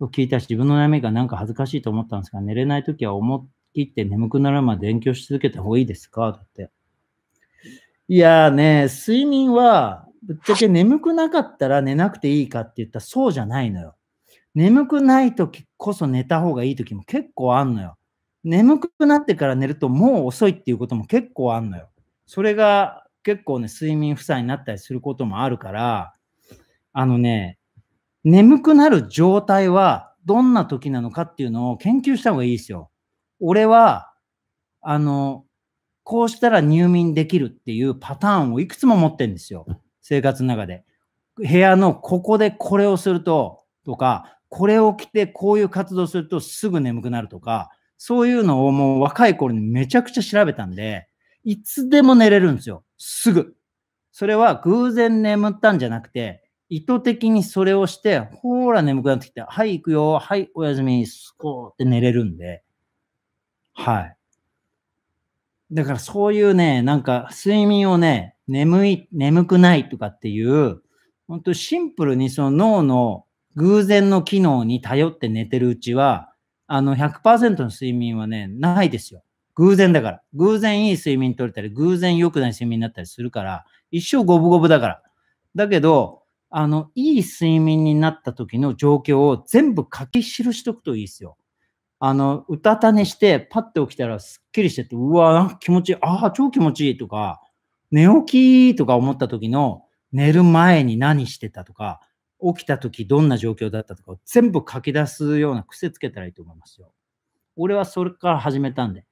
を聞いたし、自分の悩みがなんか恥ずかしいと思ったんですが、寝れないときは思い切って眠くなるまで勉強し続けた方がいいですかだって。いやーね、睡眠は、ぶっちゃけ眠くなかったら寝なくていいかって言ったらそうじゃないのよ。眠くない時こそ寝た方がいい時も結構あんのよ。眠くなってから寝るともう遅いっていうことも結構あんのよ。それが結構ね、睡眠負債になったりすることもあるから、あのね、眠くなる状態はどんな時なのかっていうのを研究した方がいいですよ。俺は、あの、こうしたら入眠できるっていうパターンをいくつも持ってんですよ。生活の中で。部屋のここでこれをすると、とか、これを着てこういう活動するとすぐ眠くなるとか、そういうのをもう若い頃にめちゃくちゃ調べたんで、いつでも寝れるんですよ。すぐ。それは偶然眠ったんじゃなくて、意図的にそれをして、ほーら眠くなってきて、はい、行くよ、はい、おやすみ、すこーって寝れるんで、はい。だからそういうね、なんか睡眠をね、眠い、眠くないとかっていう、本当シンプルにその脳の偶然の機能に頼って寝てるうちは、あの100%の睡眠はね、ないですよ。偶然だから。偶然いい睡眠取れたり、偶然良くない睡眠になったりするから、一生五分五分だから。だけど、あの、いい睡眠になった時の状況を全部書き記しとくといいですよ。あの、うたた寝して、パッて起きたらすっきりしてて、うわ、気持ちいい、ああ、超気持ちいいとか、寝起きとか思った時の、寝る前に何してたとか、起きた時どんな状況だったとか、全部書き出すような癖つけたらいいと思いますよ。俺はそれから始めたんで。